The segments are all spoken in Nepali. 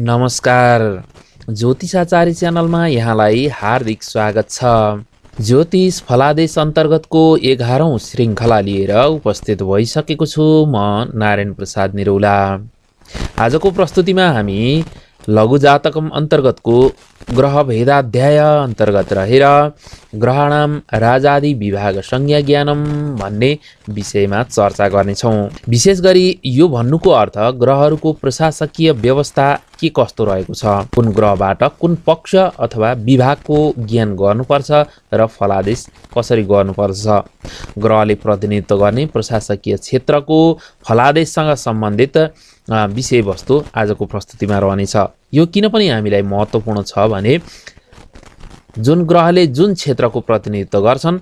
नमस्कार ज्योतिषाचार्य च्यानलमा यहाँलाई हार्दिक स्वागत छ ज्योतिष फलादेश अन्तर्गतको एघारौँ श्रृङ्खला लिएर उपस्थित भइसकेको छु म नारायण प्रसाद निरौला आजको प्रस्तुतिमा हामी लघु जातकम अन्तर्गतको ग्रह भेदाध्याय अन्तर्गत रहेर ग्रहणाम राजादि विभाग संज्ञा ज्ञानम भन्ने विषयमा चर्चा गर्नेछौँ विशेष गरी यो भन्नुको अर्थ ग्रहहरूको प्रशासकीय व्यवस्था के कस्तो रहेको छ कुन ग्रहबाट कुन पक्ष अथवा विभागको ज्ञान गर्नुपर्छ र फलादेश कसरी गर्नुपर्छ ग्रहले प्रतिनिधित्व गर्ने प्रशासकीय क्षेत्रको फलादेशसँग सम्बन्धित विषयवस्तु आजको प्रस्तुतिमा रहनेछ यो किन पनि हामीलाई महत्त्वपूर्ण छ भने जुन ग्रहले जुन क्षेत्रको प्रतिनिधित्व गर्छन्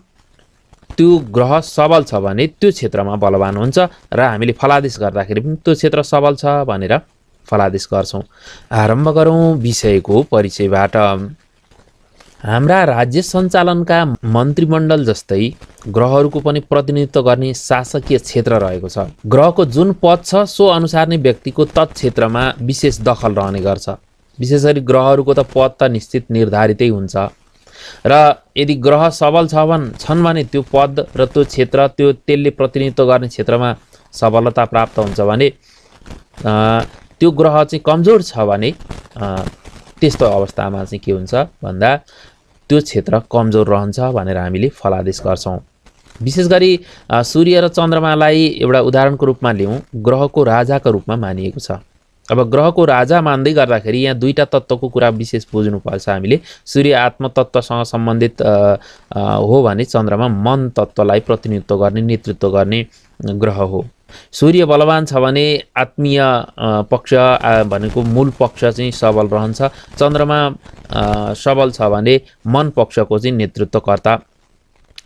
त्यो ग्रह सबल छ भने त्यो क्षेत्रमा बलवान हुन्छ र हामीले फलादेश गर्दाखेरि पनि त्यो क्षेत्र सबल छ भनेर फलादेश गर्छौँ आरम्भ गरौँ विषयको परिचयबाट हाम्रा राज्य सञ्चालनका मन्त्रीमण्डल जस्तै ग्रहहरूको पनि प्रतिनिधित्व गर्ने शासकीय क्षेत्र रहेको छ ग्रहको जुन पद छ सो अनुसार नै व्यक्तिको क्षेत्रमा विशेष दखल रहने गर्छ विशेष गरी ग्रहहरूको त पद त निश्चित निर्धारितै हुन्छ र यदि ग्रह सबल छ भने छन् भने त्यो पद र त्यो क्षेत्र त्यो त्यसले प्रतिनिधित्व गर्ने क्षेत्रमा सबलता प्राप्त हुन्छ भने त्यो ग्रह चाहिँ कमजोर छ भने त्यस्तो अवस्थामा चाहिँ के हुन्छ भन्दा त्यो क्षेत्र कमजोर रहन्छ भनेर हामीले फलादेश गर्छौँ विशेष गरी सूर्य र चन्द्रमालाई एउटा उदाहरणको रूपमा लिउँ ग्रहको राजाको रूपमा मानिएको छ अब ग्रहको राजा मान्दै गर्दाखेरि यहाँ दुईवटा तत्त्वको कुरा विशेष बुझ्नुपर्छ हामीले सूर्य आत्मतत्त्वसँग सम्बन्धित हो भने चन्द्रमा मन तत्त्वलाई प्रतिनिधित्व गर्ने नेतृत्व गर्ने ग्रह हो सूर्य बलवान छ भने आत्मीय पक्ष भनेको मूल पक्ष चाहिँ सबल रहन्छ चन्द्रमा सबल छ भने मन पक्षको चाहिँ नेतृत्वकर्ता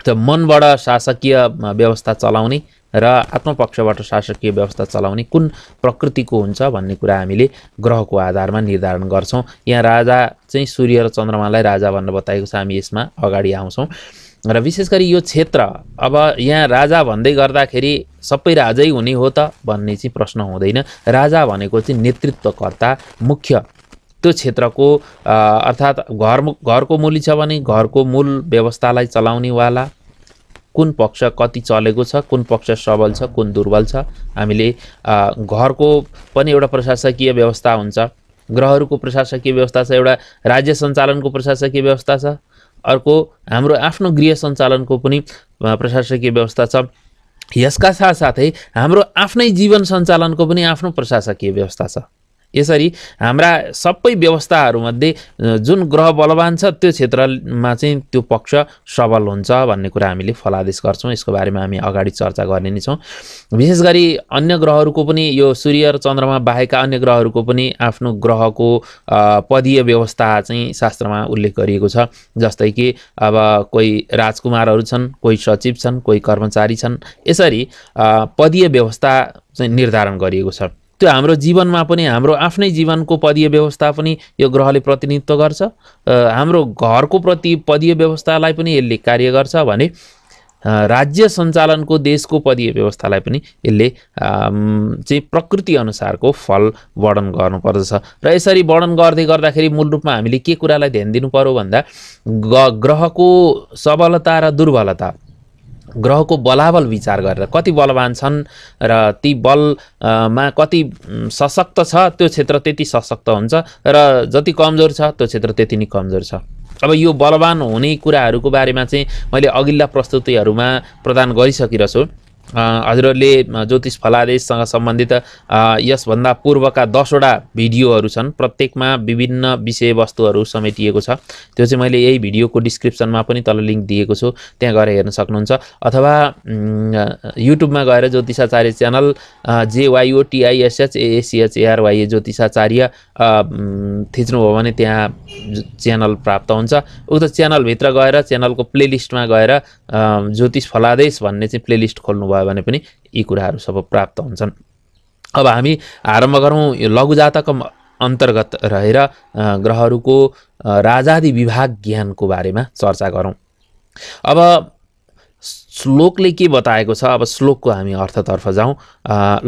त मनबाट शासकीय व्यवस्था चलाउने र आत्मपक्षबाट शासकीय व्यवस्था चलाउने कुन प्रकृतिको हुन्छ भन्ने कुरा हामीले ग्रहको आधारमा निर्धारण गर्छौँ यहाँ राजा चाहिँ सूर्य र चन्द्रमालाई राजा भनेर बताएको छ हामी यसमा अगाडि आउँछौँ र विशेष गरी यो क्षेत्र अब यहाँ राजा भन्दै गर्दाखेरि सबै राजै हुने हो त भन्ने चाहिँ प्रश्न हुँदैन राजा भनेको चाहिँ नेतृत्वकर्ता मुख्य त्यो क्षेत्रको अर्थात् घर घरको मुली छ भने घरको मूल व्यवस्थालाई चलाउनेवाला कुन पक्ष कति चलेको छ कुन पक्ष सबल छ कुन दुर्बल छ हामीले घरको पनि एउटा प्रशासकीय व्यवस्था हुन्छ ग्रहहरूको प्रशासकीय व्यवस्था छ एउटा राज्य सञ्चालनको प्रशासकीय व्यवस्था छ अर्को हाम्रो आफ्नो गृह सञ्चालनको पनि प्रशासकीय व्यवस्था छ यसका साथसाथै हाम्रो आफ्नै जीवन सञ्चालनको पनि आफ्नो प्रशासकीय व्यवस्था छ यसरी हाम्रा सबै व्यवस्थाहरूमध्ये जुन ग्रह बलवान छ त्यो क्षेत्रमा चाहिँ त्यो पक्ष सबल हुन्छ भन्ने कुरा हामीले फलादेश गर्छौँ यसको बारेमा हामी अगाडि चर्चा गर्ने नै छौँ विशेष गरी अन्य ग्रहहरूको पनि यो सूर्य र चन्द्रमा बाहेकका अन्य ग्रहहरूको पनि आफ्नो ग्रहको पदीय व्यवस्था चाहिँ शास्त्रमा उल्लेख गरिएको छ जस्तै कि अब कोही राजकुमारहरू छन् कोही सचिव छन् कोही कर्मचारी छन् यसरी पदीय व्यवस्था चाहिँ निर्धारण गरिएको छ त्यो हाम्रो जीवनमा पनि हाम्रो आफ्नै जीवनको पदीय व्यवस्था पनि यो ग्रहले प्रतिनिधित्व गर्छ हाम्रो घरको प्रति पदीय व्यवस्थालाई पनि यसले कार्य गर्छ भने राज्य सञ्चालनको देशको पदीय व्यवस्थालाई पनि यसले चाहिँ प्रकृतिअनुसारको फल वर्णन गर्नुपर्दछ र यसरी वर्णन गर्दै गर्दाखेरि मूल रूपमा हामीले के कुरालाई ध्यान दिनु पऱ्यो भन्दा ग्रहको सबलता र दुर्बलता ग्रहको बलाबल विचार गरेर कति बलवान छन् र ती बलमा कति सशक्त छ त्यो क्षेत्र त्यति सशक्त हुन्छ र जति कमजोर छ त्यो क्षेत्र त्यति नै कमजोर छ अब यो बलवान हुने कुराहरूको बारेमा चाहिँ मैले अघिल्ला प्रस्तुतिहरूमा प्रदान गरिसकिरहेछु हजुरहरूले ज्योतिष फलादेशसँग सम्बन्धित यसभन्दा पूर्वका दसवटा भिडियोहरू छन् प्रत्येकमा विभिन्न विषयवस्तुहरू समेटिएको छ त्यो चाहिँ मैले यही भिडियोको डिस्क्रिप्सनमा पनि तल लिङ्क दिएको छु त्यहाँ गएर हेर्न सक्नुहुन्छ अथवा युट्युबमा गएर ज्योतिषाचार्य च्यानल जेवाइओटिआइएसएच एएसिएचएआरवाइए e e ज्योतिषाचार्य थिच्नुभयो भने त्यहाँ च्यानल प्राप्त हुन्छ उक्त च्यानलभित्र गएर च्यानलको प्लेलिस्टमा गएर ज्योतिष फलादेश भन्ने चाहिँ प्लेलिस्ट खोल्नुभयो भयो भने पनि यी कुराहरू सब प्राप्त हुन्छन् अब हामी आरम्भ गरौँ यो लघुजातक अन्तर्गत रहेर ग्रहहरूको राजादि विभाग ज्ञानको बारेमा चर्चा गरौँ अब श्लोकले के बताएको छ अब श्लोकको हामी अर्थतर्फ जाउँ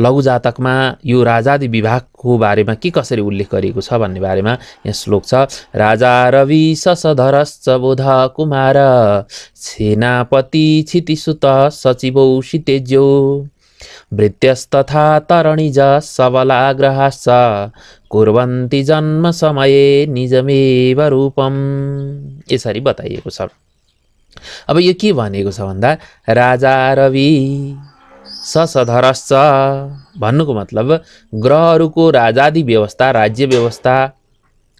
लघुजातकमा यो राजादि विभागको बारेमा के कसरी उल्लेख गरिएको छ भन्ने बारेमा यहाँ श्लोक छ राजा रवि ससधरश्च बोध कुमार सेनापति क्षितिसुत सचिवौ सितेज्यौ भृत्यस्तथा तरणिज सबलाग्रहाश्च कुर्वन्ति जन्म समये निजमेव रूपम यसरी बताइएको छ अब यो के भनेको छ भन्दा राजा रवि सधरश्च भन्नुको मतलब ग्रहहरूको राजादि व्यवस्था राज्य व्यवस्था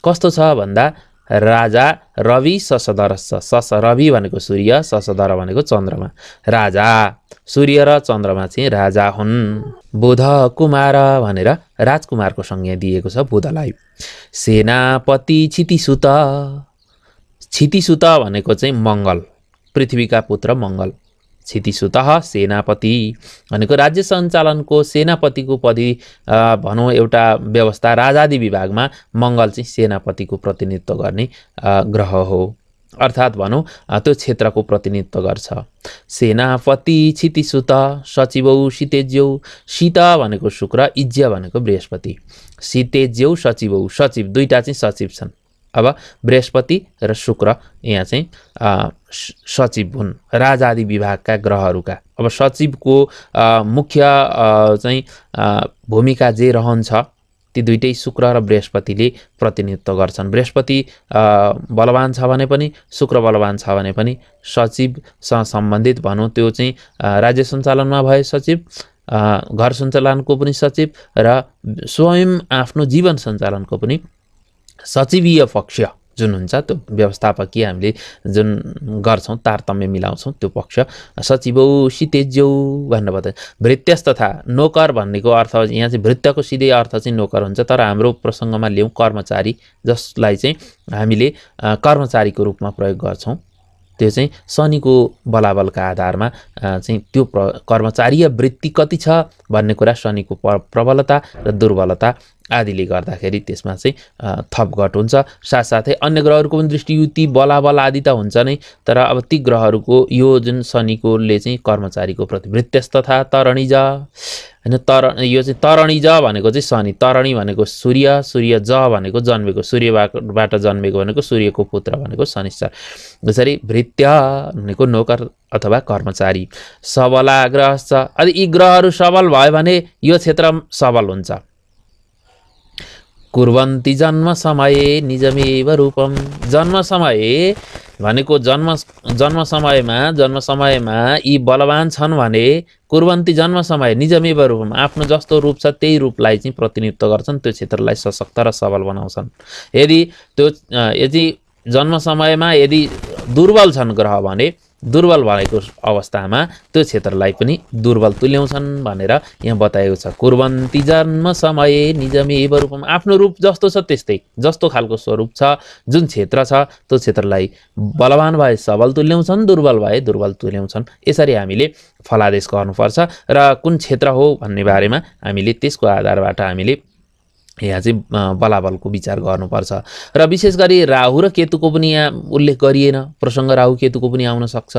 कस्तो छ भन्दा राजा रवि ससधरश्च सस रवि भनेको सूर्य ससधर भनेको चन्द्रमा राजा सूर्य र चन्द्रमा चाहिँ राजा हुन् बुध कुमार भनेर राजकुमारको संज्ञा दिएको छ बुधलाई सेनापति क्षितिसुत क्षितिसुत भनेको चाहिँ मङ्गल पृथ्वीका पुत्र मङ्गल क्षितिसुत सेनापति भनेको राज्य सञ्चालनको सेनापतिको पदि भनौँ एउटा व्यवस्था राजादि विभागमा मङ्गल चाहिँ सेनापतिको प्रतिनिधित्व गर्ने ग्रह हो अर्थात् भनौँ त्यो क्षेत्रको प्रतिनिधित्व गर्छ सेनापति क्षितिसुत सचिवौ सितेज्यौ सीत भनेको शुक्र इज्य भनेको बृहस्पति सितेज्यौ सचिवौ सचिव दुईवटा चाहिँ सचिव छन् अब बृहस्पति र शुक्र यहाँ चाहिँ सचिव हुन् राजादि विभागका ग्रहहरूका अब सचिवको मुख्य चाहिँ भूमिका जे रहन्छ ती दुइटै शुक्र र बृहस्पतिले प्रतिनिधित्व गर्छन् बृहस्पति बलवान छ भने पनि शुक्र बलवान छ भने पनि सचिवसँग सम्बन्धित भनौँ त्यो चाहिँ राज्य सञ्चालनमा भए सचिव घर सञ्चालनको पनि सचिव र स्वयं आफ्नो जीवन सञ्चालनको पनि सचिवीय पक्ष जुन हुन्छ त्यो व्यवस्थापकीय हामीले जुन गर्छौँ तारतम्य मिलाउँछौँ त्यो पक्ष सचिवौ सितेज्यौ भन्नुपर्दा भृत्यस तथा नोकर भन्नेको अर्थ यहाँ चाहिँ भृत्यको सिधै अर्थ चाहिँ नोकर हुन्छ तर हाम्रो प्रसङ्गमा ल्याउँ कर्मचारी जसलाई चाहिँ हामीले कर्मचारीको रूपमा प्रयोग गर्छौँ त्यो चाहिँ शनिको बलाबलका आधारमा चाहिँ त्यो प्र कर्मचारीय वृत्ति कति छ भन्ने कुरा शनिको प्र प्रबलता र दुर्बलता आदिले गर्दाखेरि त्यसमा चाहिँ थप घट हुन्छ साथसाथै अन्य ग्रहहरूको पनि दृष्टियुति बलाबल आदि त हुन्छ नै तर अब ती ग्रहहरूको यो जुन शनिकोले चाहिँ कर्मचारीको प्रति तथा तरणिज होइन तर यो चाहिँ तरणी ज भनेको चाहिँ शनि तरणी भनेको सूर्य सूर्य ज भनेको जन्मेको सूर्यबाट जन्मेको भनेको सूर्यको पुत्र भनेको शनिश्चर जसरी भृत्य भनेको नोकर अथवा कर्मचारी सबलाग्रह छ अनि यी ग्रहहरू सबल भयो भने यो क्षेत्र सबल हुन्छ कुर्वन्ती जन्म समय निजमेव रूपम जन्म समय भनेको जन्म जन्म समयमा जन्म समयमा यी बलवान छन् भने कुर्वन्ती जन्म समय निजमेव रूपम आफ्नो जस्तो रूप छ त्यही रूपलाई चाहिँ प्रतिनिधित्व गर्छन् त्यो क्षेत्रलाई सशक्त र सबल बनाउँछन् यदि त्यो यदि जन्म समयमा यदि दुर्बल छन् ग्रह भने दुर्बल भएको अवस्थामा त्यो क्षेत्रलाई पनि दुर्बल तुल्याउँछन् भनेर यहाँ बताएको छ कुर्बन्ती जन्म समय निजमेव रूपमा आफ्नो रूप जस्तो छ त्यस्तै जस्तो खालको स्वरूप छ जुन क्षेत्र छ त्यो क्षेत्रलाई बलवान भए सबल तुल्याउँछन् दुर्बल भए दुर्बल तुल्याउँछन् यसरी हामीले फलादेश गर्नुपर्छ र कुन क्षेत्र हो भन्ने बारेमा हामीले त्यसको आधारबाट हामीले यहाँ चाहिँ बलाबलको विचार गर्नुपर्छ र विशेष गरी राहु र केतुको पनि यहाँ उल्लेख गरिएन प्रसङ्ग राहु केतुको पनि आउन सक्छ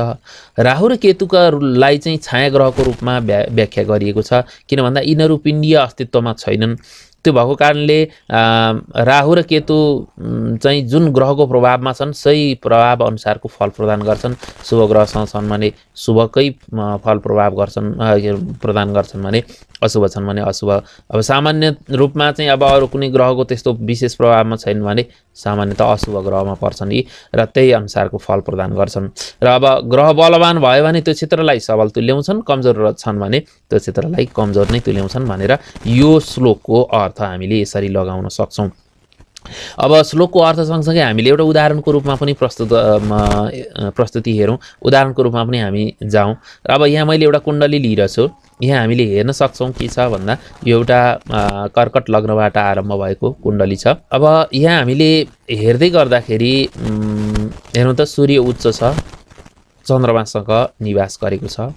राहु र केतुकालाई चाहिँ छाया ग्रहको रूपमा व्या व्याख्या गरिएको छ किन भन्दा यिनीहरू पिण्डीय अस्तित्वमा छैनन् त्यो भएको कारणले राहु र केतु चाहिँ जुन ग्रहको प्रभावमा छन् सही प्रभाव अनुसारको फल प्रदान गर्छन् शुभ ग्रहसँग छन् भने शुभकै फल प्रभाव गर्छन् प्रदान गर्छन् भने अशुभ छन् भने अशुभ अब सामान्य रूपमा चाहिँ अब अरू कुनै ग्रहको त्यस्तो विशेष प्रभावमा छैन भने सामान्यत अशुभ ग्रहमा पर्छन् यी र त्यही अनुसारको फल प्रदान गर्छन् र अब ग्रह बलवान भयो भने त्यो क्षेत्रलाई सबल तुल्याउँछन् कमजोर छन् भने त्यो क्षेत्रलाई कमजोर नै तुल्याउँछन् भनेर यो श्लोकको अर्थ हामीले यसरी लगाउन सक्छौँ अब श्लोकको अर्थ सँगसँगै हामीले एउटा उदाहरणको रूपमा पनि प्रस्तुत प्रस्तुति हेरौँ उदाहरणको रूपमा पनि हामी जाउँ र अब यहाँ मैले एउटा कुण्डली छु यहाँ हामीले हेर्न सक्छौँ के छ भन्दा यो एउटा कर्कट लग्नबाट आरम्भ भएको कुण्डली छ अब यहाँ हामीले हेर्दै गर्दाखेरि हेर्नु त सूर्य उच्च छ चन्द्रमासँग निवास गरेको छ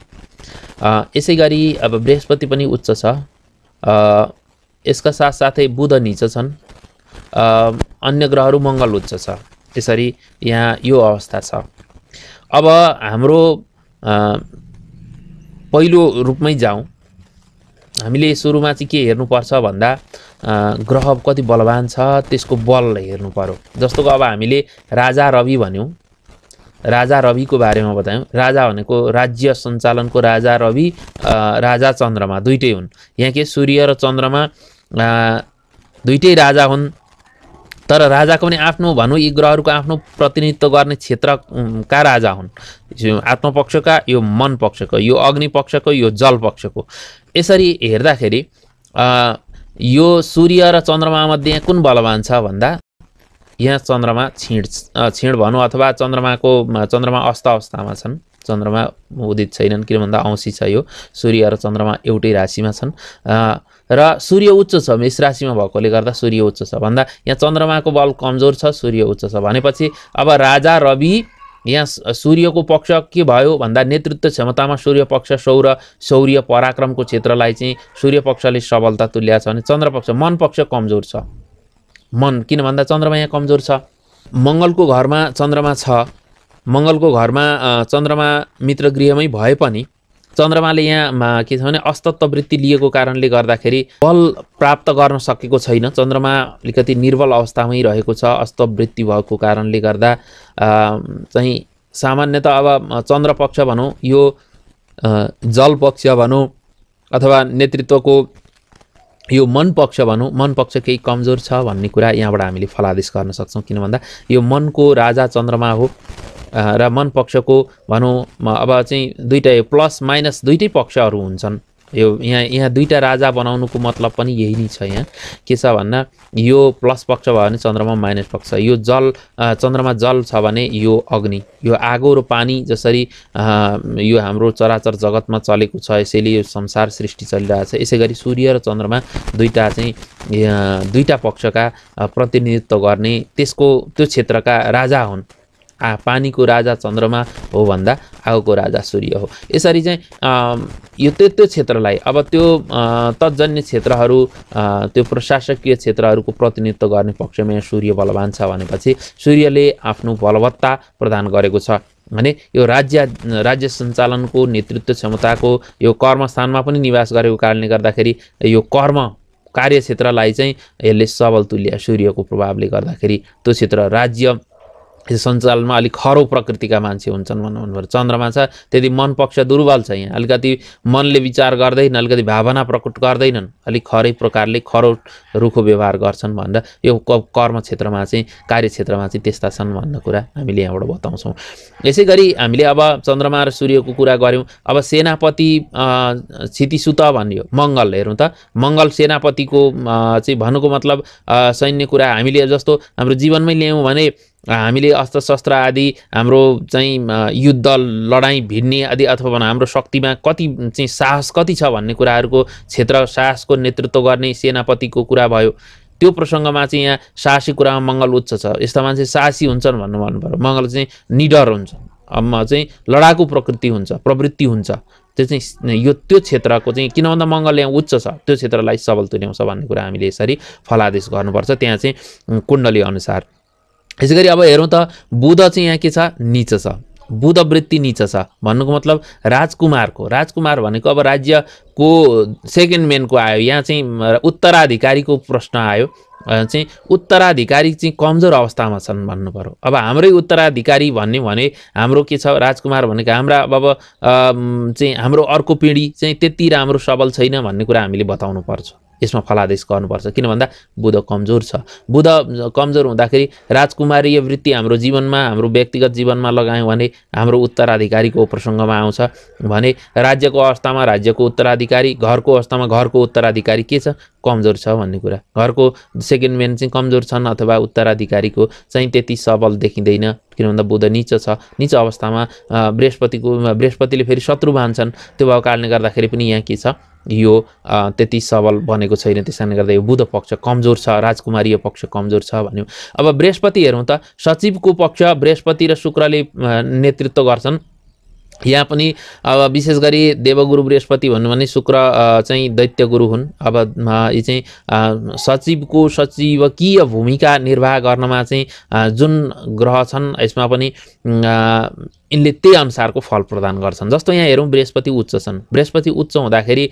यसै गरी अब बृहस्पति पनि उच्च छ यसका साथसाथै बुध निच छन् अन्य ग्रहहरू मङ्गल उच्च छ त्यसरी यहाँ यो अवस्था छ अब हाम्रो पहिलो रूपमै जाउँ हामीले सुरुमा चाहिँ के हेर्नुपर्छ भन्दा ग्रह कति बलवान छ त्यसको बल हेर्नु पऱ्यो जस्तो अब हामीले राजा रवि भन्यौँ राजा रविको बारेमा बतायौँ राजा भनेको राज्य सञ्चालनको राजा रवि राजा चन्द्रमा दुइटै हुन् यहाँ के सूर्य र चन्द्रमा दुइटै राजा हुन् तर राजाको पनि आफ्नो भनौँ यी ग्रहहरूको आफ्नो प्रतिनिधित्व गर्ने क्षेत्रका राजा हुन् आत्मपक्षका यो मन पक्षको यो अग्नि पक्षको यो जल पक्षको यसरी हेर्दाखेरि यो सूर्य र चन्द्रमा चन्द्रमामध्ये कुन बलवान छ भन्दा यहाँ चन्द्रमा छिँड छिँड भनौँ अथवा चन्द्रमाको चन्द्रमा अस्त अवस्थामा छन् चन्द्रमा उदित छैनन् किन भन्दा औँसी छ यो सूर्य र चन्द्रमा एउटै राशिमा छन् र सूर्य उच्च छ मेष राशिमा भएकोले गर्दा सूर्य उच्च छ भन्दा यहाँ चन्द्रमाको बल कमजोर छ सूर्य उच्च छ भनेपछि अब राजा रवि यहाँ सूर्यको पक्ष के भयो भन्दा नेतृत्व क्षमतामा सूर्य पक्ष सौर सौर्य पराक्रमको क्षेत्रलाई चाहिँ सूर्य पक्षले सबलता तुल्याएको छ भने चन्द्र पक्ष मन पक्ष कमजोर छ मन किन भन्दा चन्द्रमा यहाँ कमजोर छ मङ्गलको घरमा चन्द्रमा छ मङ्गलको घरमा चन्द्रमा मित्र गृहमै भए पनि चन्द्रमाले यहाँ के छ भने अस्तत्व लिएको कारणले गर्दाखेरि बल प्राप्त गर्न सकेको छैन चन्द्रमा अलिकति निर्बल अवस्थामै रहेको छ अस्तवृत्ति भएको कारणले गर्दा चाहिँ सामान्यत अब चन्द्रपक्ष पक्ष भनौँ यो जल पक्ष भनौँ अथवा नेतृत्वको यो मन पक्ष भनौँ मन पक्ष केही कमजोर छ भन्ने कुरा यहाँबाट हामीले फलादेश गर्न सक्छौँ किन भन्दा यो मनको राजा चन्द्रमा हो र मन पक्षको भनौँ अब चाहिँ दुइटै प्लस माइनस दुइटै पक्षहरू हुन्छन् यो यहाँ यहाँ दुईवटा राजा बनाउनुको मतलब पनि यही नै छ यहाँ के छ भन्दा यो प्लस पक्ष भयो भने चन्द्रमा माइनस पक्ष यो जल चन्द्रमा जल छ भने यो अग्नि यो आगो र पानी जसरी यो हाम्रो चराचर जगतमा चलेको छ यसैले यो संसार सृष्टि चलिरहेछ यसै गरी सूर्य र चन्द्रमा दुईवटा चाहिँ दुईवटा पक्षका प्रतिनिधित्व गर्ने त्यसको त्यो क्षेत्रका राजा हुन् आ पानीको राजा चन्द्रमा हो भन्दा आगोको राजा सूर्य हो यसरी चाहिँ यो त्यो त्यो क्षेत्रलाई अब त्यो तजन्य क्षेत्रहरू त्यो प्रशासकीय क्षेत्रहरूको प्रतिनिधित्व गर्ने पक्षमा यहाँ सूर्य बलवान छ भनेपछि सूर्यले आफ्नो बलवत्ता प्रदान गरेको छ भने यो राज्य राज्य सञ्चालनको नेतृत्व क्षमताको यो कर्मस्थानमा पनि निवास गरेको कारणले गर्दाखेरि यो कर्म कार्यक्षेत्रलाई चाहिँ यसले सबल तुल्या सूर्यको प्रभावले गर्दाखेरि त्यो क्षेत्र राज्य सञ्चालनमा अलिक खरो प्रकृतिका मान्छे हुन्छन् भन्नु भन्नुभयो चन्द्रमा छ त्यति मन पक्ष दुर्बल छ यहाँ अलिकति मनले विचार गर्दैन अलिकति भावना प्रकट गर्दैनन् अलिक खरै प्रकारले खरो रुखो व्यवहार गर्छन् भनेर यो कर्म क्षेत्रमा चाहिँ कार्यक्षेत्रमा चाहिँ त्यस्ता छन् भन्ने कुरा हामीले यहाँबाट बताउँछौँ यसै गरी हामीले अब चन्द्रमा र सूर्यको कुरा गऱ्यौँ अब सेनापति क्षितिसुत भनियो मङ्गल हेरौँ त मङ्गल सेनापतिको चाहिँ भन्नुको मतलब सैन्य कुरा हामीले जस्तो हाम्रो जीवनमै ल्यायौँ भने हामीले अस्त्रशस्त्र आदि हाम्रो चाहिँ युद्ध लडाइँ भिड्ने आदि अथवा हाम्रो शक्तिमा कति चाहिँ साहस कति छ भन्ने कुराहरूको क्षेत्र साहसको नेतृत्व गर्ने सेनापतिको कुरा भयो त्यो प्रसङ्गमा चाहिँ यहाँ साहसी कुरामा मङ्गल उच्च छ यस्ता मान्छे साहसी हुन्छन् भन्नु भन्नु पऱ्यो मङ्गल चाहिँ निडर हुन्छ चाहिँ लडाकु प्रकृति हुन्छ प्रवृत्ति हुन्छ त्यो चाहिँ यो त्यो क्षेत्रको चाहिँ किन भन्दा मङ्गल यहाँ उच्च छ त्यो क्षेत्रलाई सबल तुल्याउँछ भन्ने कुरा हामीले यसरी फलादेश गर्नुपर्छ त्यहाँ चाहिँ कुण्डली अनुसार यसै गरी अब हेरौँ त बुध चाहिँ यहाँ के छ निच छ बुध वृत्ति निच छ भन्नुको मतलब राजकुमारको राजकुमार भनेको अब राज्यको सेकेन्ड मेनको आयो यहाँ चाहिँ उत्तराधिकारीको प्रश्न आयो चाहिँ उत्तराधिकारी चाहिँ कमजोर अवस्थामा छन् भन्नु पऱ्यो अब हाम्रै उत्तराधिकारी भन्यो भने हाम्रो के छ राजकुमार भनेको हाम्रा अब चाहिँ हाम्रो अर्को पिँढी चाहिँ त्यति राम्रो सबल छैन भन्ने कुरा हामीले बताउनु पर्छ यसमा फलादेश गर्नुपर्छ किन भन्दा बुध कमजोर छ बुध कमजोर हुँदाखेरि राजकुमारीय वृत्ति हाम्रो जीवनमा हाम्रो व्यक्तिगत जीवनमा लगायौँ भने हाम्रो उत्तराधिकारीको प्रसङ्गमा आउँछ भने राज्यको अवस्थामा राज्यको उत्तराधिकारी घरको अवस्थामा घरको उत्तराधिकारी के छ कमजोर छ भन्ने कुरा घरको सेकेन्ड म्यान चाहिँ कमजोर छन् अथवा उत्तराधिकारीको चाहिँ त्यति सबल देखिँदैन किन भन्दा बुध निचो छ निचो अवस्थामा बृहस्पतिको बृहस्पतिले फेरि शत्रु भान्छन् त्यो भएको कारणले गर्दाखेरि पनि यहाँ के छ यो त्यति सबल बनेको छैन त्यस कारणले गर्दा यो बुध पक्ष कमजोर छ राजकुमारीय पक्ष कमजोर छ भन्यो अब बृहस्पति हेरौँ त सचिवको पक्ष बृहस्पति र शुक्रले नेतृत्व गर्छन् यहाँ पनि अब विशेष गरी देवगुरु बृहस्पति भन्नु भने शुक्र चाहिँ दैत्य गुरु हुन् अब यी चाहिँ सचिवको सचिवकीय भूमिका निर्वाह गर्नमा चाहिँ जुन ग्रह छन् यसमा पनि यिनले त्यही अनुसारको फल प्रदान गर्छन् जस्तो यहाँ हेरौँ बृहस्पति उच्च छन् बृहस्पति उच्च हुँदाखेरि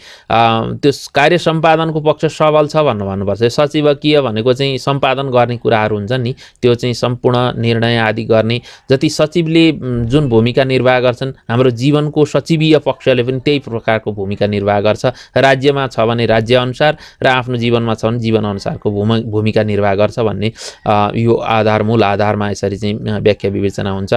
त्यो कार्य सम्पादनको पक्ष सबल छ भन्नु भन्नुपर्छ सचिवकीय भनेको चाहिँ सम्पादन गर्ने कुराहरू हुन्छन् नि त्यो चाहिँ सम्पूर्ण निर्णय आदि गर्ने जति सचिवले जुन भूमिका निर्वाह गर्छन् हाम्रो जीवनको सचिवीय पक्षले पनि त्यही प्रकारको भूमिका निर्वाह गर्छ राज्यमा छ भने राज्यअनुसार र आफ्नो जीवनमा छ भने जीवनअनुसारको भूमि भूमिका निर्वाह गर्छ भन्ने यो आधार मूल आधारमा यसरी चाहिँ व्याख्या विवेचना हुन्छ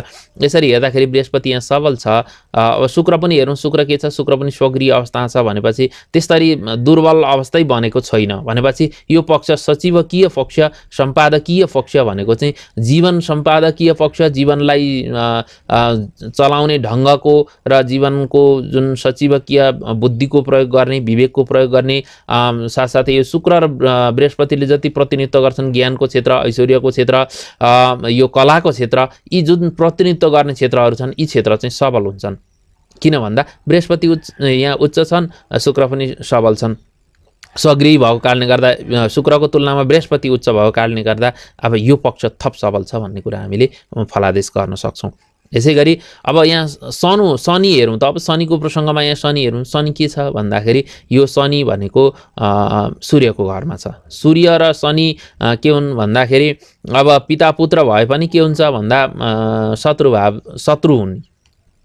यसरी हेर्दाखेरि बृहस्पति यहाँ सबल छ अब शुक्र पनि हेरौँ शुक्र के छ शुक्र पनि स्वग्रिय अवस्था छ भनेपछि त्यसरी दुर्बल अवस्थै बनेको छैन भनेपछि यो पक्ष सचिवकीय पक्ष सम्पादकीय पक्ष भनेको चाहिँ जीवन सम्पादकीय पक्ष जीवनलाई चलाउने ढङ्गको र जीवनको जुन सचिवकीय बुद्धिको प्रयोग गर्ने विवेकको प्रयोग गर्ने साथसाथै यो शुक्र र बृहस्पतिले जति प्रतिनिधित्व गर्छन् ज्ञानको क्षेत्र ऐश्वर्यको क्षेत्र यो कलाको क्षेत्र यी जुन प्रतिनिधित्व गर्ने क्षेत्रहरू छन् यी क्षेत्र चाहिँ सबल हुन्छन् किन भन्दा बृहस्पति उच्च यहाँ उच्च छन् शुक्र पनि सबल छन् सग्री भएको कारणले गर्दा शुक्रको तुलनामा बृहस्पति उच्च भएको कारणले गर्दा अब यो पक्ष थप सबल छ भन्ने कुरा हामीले फलादेश गर्न सक्छौँ यसै गरी अब यहाँ सनु शनि हेरौँ त अब शनिको प्रसङ्गमा यहाँ शनि हेरौँ शनि के छ भन्दाखेरि यो शनि भनेको सूर्यको घरमा छ सूर्य र शनि के हुन् भन्दाखेरि अब पिता पुत्र भए पनि के हुन्छ भन्दा शत्रुभाव शत्रु हुन्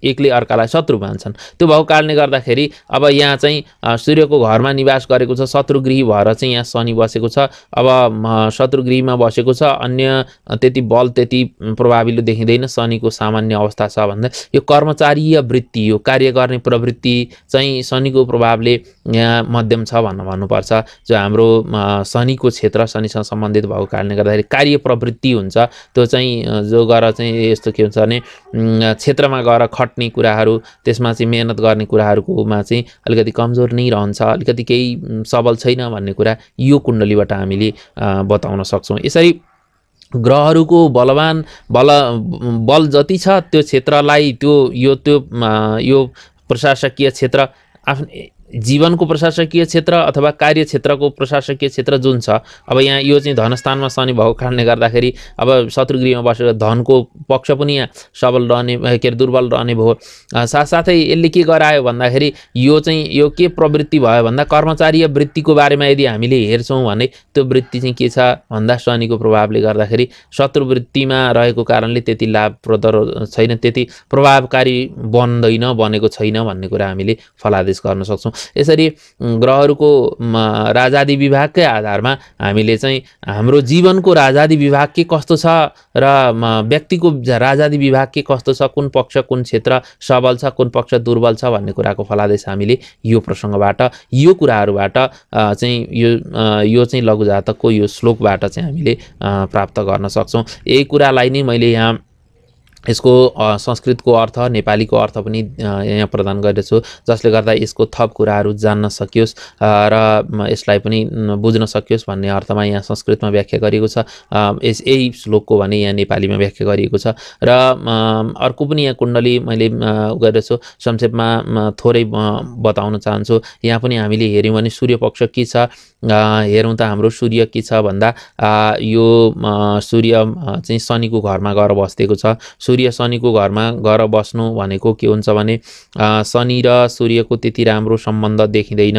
एकले अर्कालाई शत्रु मान्छन् त्यो भएको कारणले गर्दाखेरि अब यहाँ चाहिँ सूर्यको घरमा निवास गरेको छ शत्रुगृह भएर चाहिँ यहाँ शनि बसेको छ अब शत्रुगृहमा बसेको छ अन्य त्यति बल त्यति प्रभाविलो देखिँदैन शनिको सामान्य अवस्था छ भन्दा यो कर्मचारीय वृत्ति यो कार्य गर्ने प्रवृत्ति चाहिँ शनिको प्रभावले यहाँ मध्यम छ भन्न भन्नुपर्छ जो हाम्रो शनिको क्षेत्र शनिसँग सम्बन्धित भएको कारणले गर्दाखेरि कार्य प्रवृत्ति हुन्छ त्यो चाहिँ जो गएर चाहिँ यस्तो के हुन्छ भने क्षेत्रमा गएर खट्ने कुराहरू त्यसमा चाहिँ मेहनत गर्ने कुराहरूकोमा चाहिँ अलिकति कमजोर नै रहन्छ अलिकति केही सबल छैन भन्ने कुरा यो कुण्डलीबाट हामीले बताउन सक्छौँ यसरी ग्रहहरूको बलवान बल बल जति छ त्यो क्षेत्रलाई त्यो यो त्यो यो प्रशासकीय क्षेत्र आफ्नो जीवनको प्रशासकीय क्षेत्र अथवा कार्यक्षेत्रको प्रशासकीय क्षेत्र जुन छ अब यहाँ यो चाहिँ धनस्थानमा शनि भएको कारणले गर्दाखेरि अब शत्रुगृहमा बसेर धनको पक्ष पनि यहाँ सबल रहने के अरे दुर्बल रहने भयो साथसाथै यसले के गरायो भन्दाखेरि यो चाहिँ यो के प्रवृत्ति भयो भन्दा कर्मचारी वृत्तिको बारेमा यदि हामीले हेर्छौँ भने त्यो वृत्ति चाहिँ के छ भन्दा शनिको प्रभावले गर्दाखेरि शत्रुवृत्तिमा रहेको कारणले त्यति लाभप्रद छैन त्यति प्रभावकारी बन्दैन बनेको छैन भन्ने कुरा हामीले फलादेश गर्न सक्छौँ यसरी ग्रहहरूको राजादि विभागकै आधारमा हामीले चाहिँ हाम्रो जीवनको राजादी विभाग के कस्तो छ र व्यक्तिको राजादी विभाग के कस्तो छ कुन पक्ष कुन क्षेत्र सबल छ कुन पक्ष दुर्बल छ भन्ने कुराको फलादेश हामीले यो प्रसङ्गबाट यो कुराहरूबाट चाहिँ यो यो चाहिँ लघुजातकको यो श्लोकबाट चाहिँ हामीले प्राप्त गर्न सक्छौँ यही कुरालाई नै मैले यहाँ यसको संस्कृतको अर्थ नेपालीको अर्थ पनि यहाँ प्रदान गर्दछु जसले गर्दा यसको थप कुराहरू जान्न सकियोस् र यसलाई पनि बुझ्न सकियोस् भन्ने अर्थमा यहाँ संस्कृतमा व्याख्या गरिएको छ यस यही श्लोकको भने यहाँ नेपालीमा व्याख्या गरिएको छ र अर्को पनि यहाँ कुण्डली मैले गर्दछु संक्षेपमा थोरै बताउन चाहन्छु यहाँ पनि हामीले हेऱ्यौँ भने सूर्य पक्ष के छ हेरौँ त हाम्रो सूर्य के छ भन्दा यो सूर्य चाहिँ शनिको घरमा गएर बसेको छ सूर्य शनिको घरमा गएर बस्नु भनेको के हुन्छ भने शनि र सूर्यको त्यति राम्रो सम्बन्ध देखिँदैन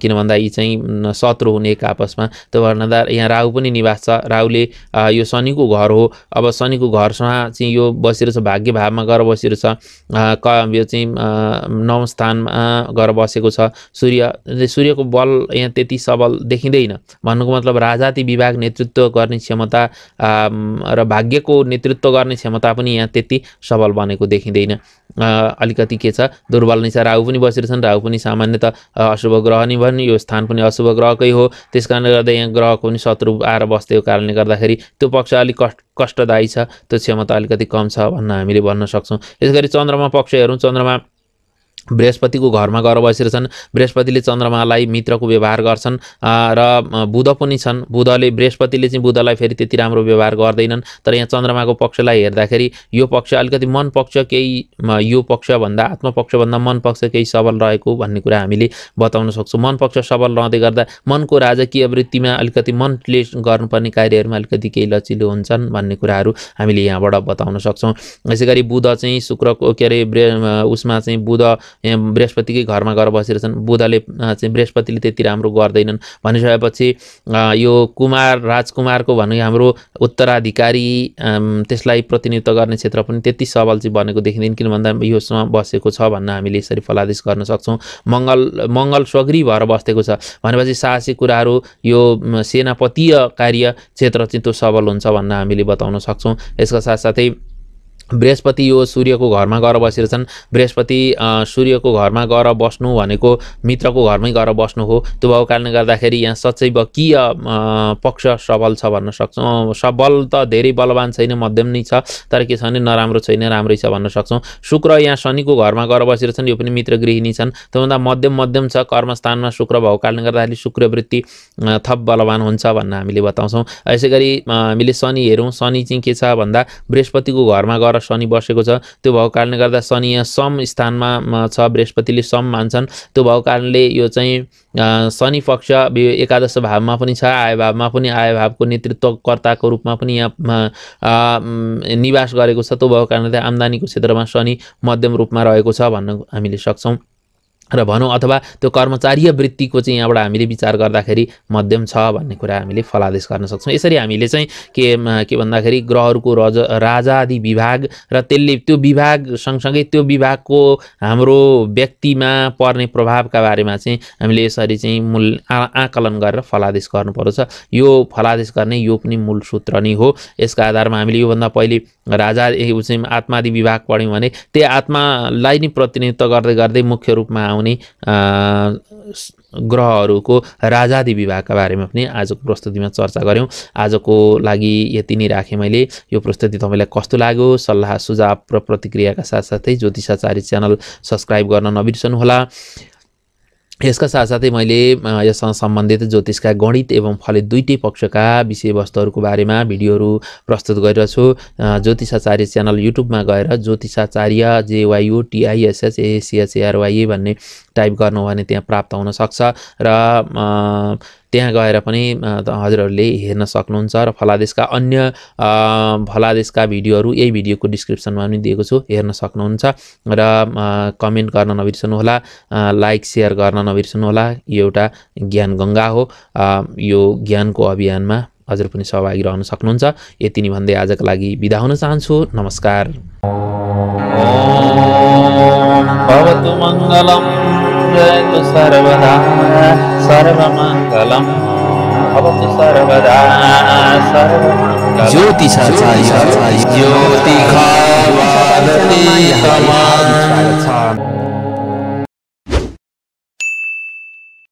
किन भन्दा यी चाहिँ शत्रु हुने एक आपसमा त्यो भर्नादा यहाँ राहु पनि निवास छ राहुले यो शनिको घर हो अब शनिको घरसँग चाहिँ यो बसेर छ भाग्य भावमा गएर बसेर छ यो चाहिँ नौ स्थानमा गएर बसेको छ सूर्य सूर्यको बल यहाँ त्यति सबल देखिँदैन भन्नुको मतलब राजाति विभाग नेतृत्व गर्ने क्षमता र भाग्यको नेतृत्व गर्ने क्षमता पनि यहाँ त्यति सबल बनेको देखिँदैन अलिकति के छ दुर्बल नै छ राहु पनि बसिरहेछन् राहु पनि सामान्यत अशुभ ग्रह नै भन् यो स्थान पनि अशुभ ग्रहकै हो त्यस कारणले गर्दा यहाँ ग्रहको पनि शत्रु आएर बस्दै कारणले गर्दाखेरि त्यो पक्ष अलिक कष्ट कष्टदायी छ त्यो क्षमता अलिकति कम छ भन्न हामीले भन्न सक्छौँ यसै गरी चन्द्रमा पक्ष हेरौँ चन्द्रमा बृहस्पतिको घरमा गएर बसेर छन् बृहस्पतिले चन्द्रमालाई मित्रको व्यवहार गर्छन् र बुध पनि छन् बुधले बृहस्पतिले चाहिँ बुधलाई फेरि त्यति राम्रो व्यवहार गर्दैनन् तर यहाँ चन्द्रमाको पक्षलाई हेर्दाखेरि यो पक्ष अलिकति मन पक्ष केही यो पक्षभन्दा आत्मपक्षभन्दा मन पक्ष केही सबल रहेको भन्ने कुरा हामीले बताउन सक्छौँ मन पक्ष सबल रहँदै गर्दा मनको राजकीय वृत्तिमा अलिकति मनले गर्नुपर्ने कार्यहरूमा अलिकति केही लचिलो हुन्छन् भन्ने कुराहरू हामीले यहाँबाट बताउन सक्छौँ यसै गरी बुध चाहिँ शुक्रको के अरे उसमा चाहिँ बुध यहाँ बृहस्पतिकै घरमा गएर छन् बुधले चाहिँ बृहस्पतिले त्यति राम्रो गर्दैनन् भनिसकेपछि यो कुमार राजकुमारको भनौँ हाम्रो उत्तराधिकारी त्यसलाई प्रतिनिधित्व गर्ने क्षेत्र पनि त्यति सबल चाहिँ बनेको देखिँदैन किन भन्दा योसँग बसेको छ भन्न हामीले यसरी फलादेश गर्न सक्छौँ मङ्गल मङ्गल स्वग्री भएर बसेको छ भनेपछि साहसिक कुराहरू यो सेनापतीय कार्य क्षेत्र चाहिँ त्यो सबल हुन्छ भन्न हामीले बताउन सक्छौँ यसका साथसाथै बृहस्पति यो सूर्यको घरमा गएर बसेर छन् बृहस्पति सूर्यको घरमा गएर बस्नु भनेको मित्रको घरमै गएर बस्नु हो त्यो भएको कारणले गर्दाखेरि यहाँ सच्चै किय पक्ष सबल छ भन्न सक्छौँ सबल त धेरै बलवान छैन मध्यम नै छ तर के छ भने नराम्रो छैन राम्रै छ भन्न सक्छौँ शुक्र यहाँ शनिको घरमा गएर बसेर छन् यो पनि मित्र गृहिणी छन् त्योभन्दा मध्यम मध्यम छ कर्मस्थानमा शुक्र भएको कारणले गर्दाखेरि शुक्रवृत्ति थप बलवान हुन्छ भन्न हामीले बताउँछौँ यसै गरी हामीले शनि हेरौँ शनि चाहिँ के छ भन्दा बृहस्पतिको घरमा गएर शनि बसेको छ त्यो भएको कारणले गर्दा शनि यहाँ सम स्थानमा छ बृहस्पतिले सम मान्छन् त्यो भएको कारणले यो चाहिँ शनि पक्ष एकादश भावमा पनि छ आय भावमा पनि आय भावको नेतृत्वकर्ताको रूपमा पनि यहाँ निवास गरेको छ त्यो भएको कारणले आम्दानीको क्षेत्रमा शनि मध्यम रूपमा रहेको छ भन्न हामीले सक्छौँ र भनौँ अथवा त्यो कर्मचारीय वृत्तिको चाहिँ यहाँबाट हामीले विचार गर्दाखेरि मध्यम छ भन्ने कुरा हामीले फलादेश गर्न सक्छौँ यसरी हामीले चाहिँ के के भन्दाखेरि ग्रहहरूको रज आदि विभाग र त्यसले त्यो विभाग सँगसँगै त्यो विभागको हाम्रो व्यक्तिमा पर्ने प्रभावका बारेमा चाहिँ हामीले यसरी चाहिँ मूल आकलन गरेर फलादेश गर्नुपर्छ यो फलादेश गर्ने यो पनि मूल सूत्र नै हो यसका आधारमा हामीले योभन्दा पहिले राजा चाहिँ आत्मादि विभाग पढ्यौँ भने त्यही आत्मालाई नै प्रतिनिधित्व गर्दै गर्दै मुख्य रूपमा आउने ग्रहहरूको राजादि विभागका बारेमा पनि आजको प्रस्तुतिमा चर्चा गऱ्यौँ आजको लागि यति नै राखेँ मैले यो प्रस्तुति तपाईँलाई कस्तो लाग्यो सल्लाह सुझाव र प्रतिक्रियाका साथसाथै ज्योतिषाचार्य च्यानल सब्सक्राइब गर्न नबिर्सनुहोला यसका साथसाथै मैले यससँग सम्बन्धित ज्योतिषका गणित एवं फलित दुईटै पक्षका विषयवस्तुहरूको बारेमा भिडियोहरू प्रस्तुत गरिरहेछु ज्योतिषाचार्य च्यानल युट्युबमा गएर ज्योतिषाचार्य जेवायुटिआइएसएस एसिएचएआरवाइए भन्ने टाइप गर्नु भने त्यहाँ प्राप्त हुनसक्छ र त्यहाँ गएर पनि हजुरहरूले हेर्न सक्नुहुन्छ र फलादेशका अन्य फलादेशका भिडियोहरू यही भिडियोको डिस्क्रिप्सनमा पनि दिएको छु हेर्न सक्नुहुन्छ र कमेन्ट गर्न नबिर्सनुहोला लाइक सेयर गर्न नबिर्सनुहोला यो एउटा ज्ञान गङ्गा हो यो ज्ञानको अभियानमा हजुर पनि सहभागी रहन सक्नुहुन्छ यति नै भन्दै आजको लागि बिदा हुन चाहन्छु नमस्कार भवतु सर्वदा सर्वमङ्गलम् भवतु सर्वदा ज्योतिषाचार्य ज्योतिषा